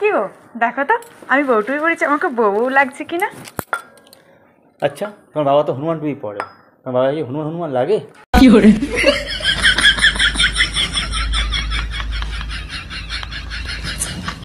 কি গো দেখো তো আমি বউটুই পড়েছি আমাকে বউ লাগছে কিনা আচ্ছা তোমার বাবা তো হনুমান টুই পড়ে তোমার বাবা কি হনুমান হনুমান লাগে কি করে